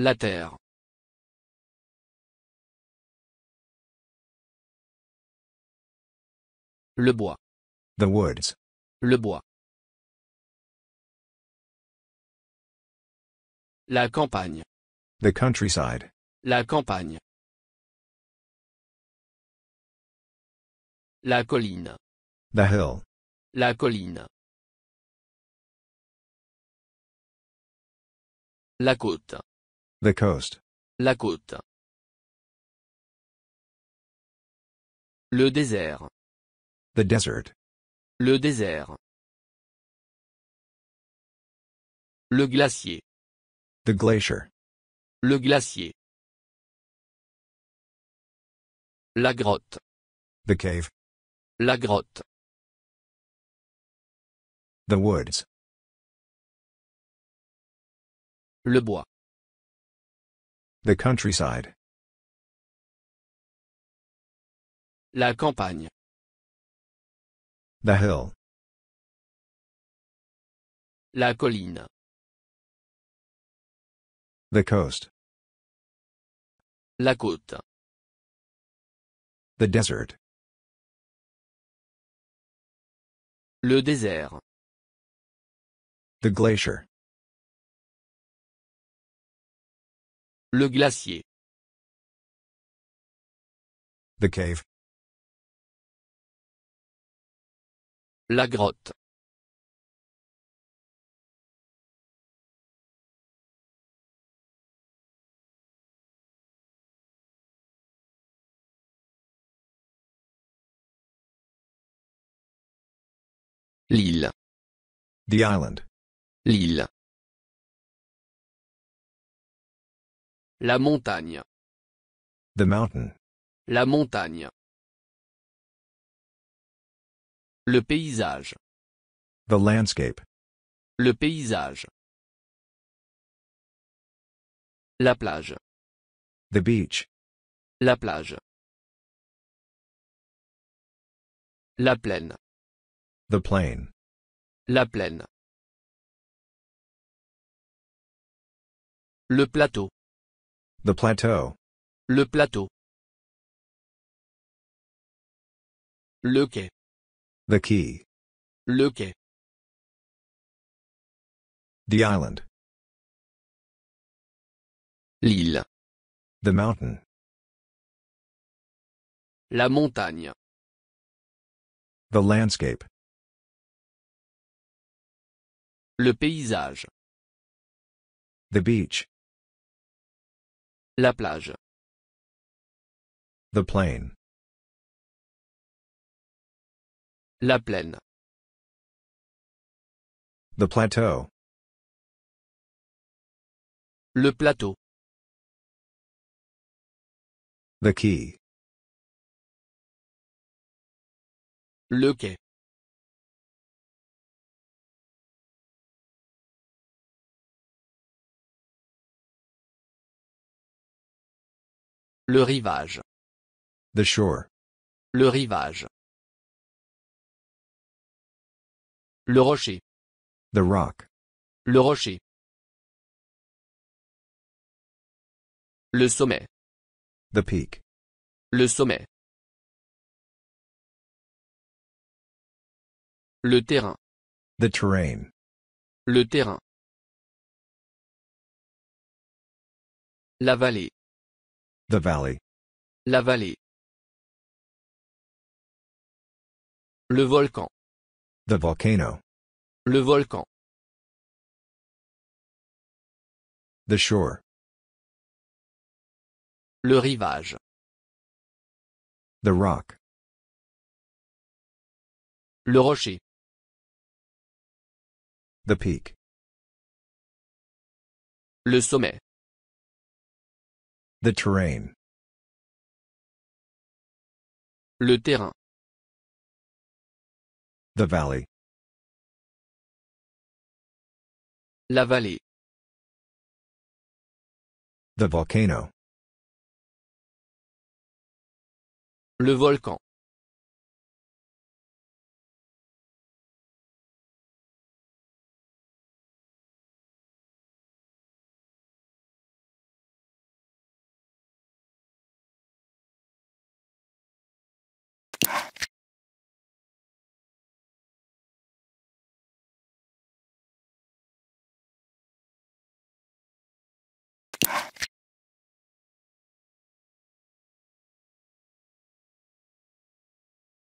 La terre. Le bois. The woods. Le bois. La campagne. The countryside. La campagne. La colline. The hill. La colline. La côte. The coast. La côte. Le désert. The desert. Le désert. Le glacier. The glacier. Le glacier. La grotte. The cave. La grotte. The woods. Le bois. The countryside. La campagne. The hill. La colline. The coast. La côte. The desert. Le désert. The glacier. Le glacier. The cave. La grotte. L'île. The island. L'île. La montagne. The mountain. La montagne. Le paysage. The landscape. Le paysage. La plage. The beach. La plage. La plaine. The plain. La plaine. Le plateau. The plateau. Le plateau. Le quai. The key. Le quai. The island. L'île. The mountain. La montagne. The landscape. Le paysage. The beach. La plage. The plain. La plaine. The plateau. Le plateau. The key. Le quai. Le rivage. The shore. Le rivage. Le rocher. The rock. Le rocher. Le sommet. The peak. Le sommet. Le terrain. The terrain. Le terrain. La vallée. The valley. La vallée. Le volcan. The volcano. Le volcan. The shore. Le rivage. The rock. Le rocher. The peak. Le sommet. The terrain. Le terrain. The valley. La vallée. The volcano. Le volcan.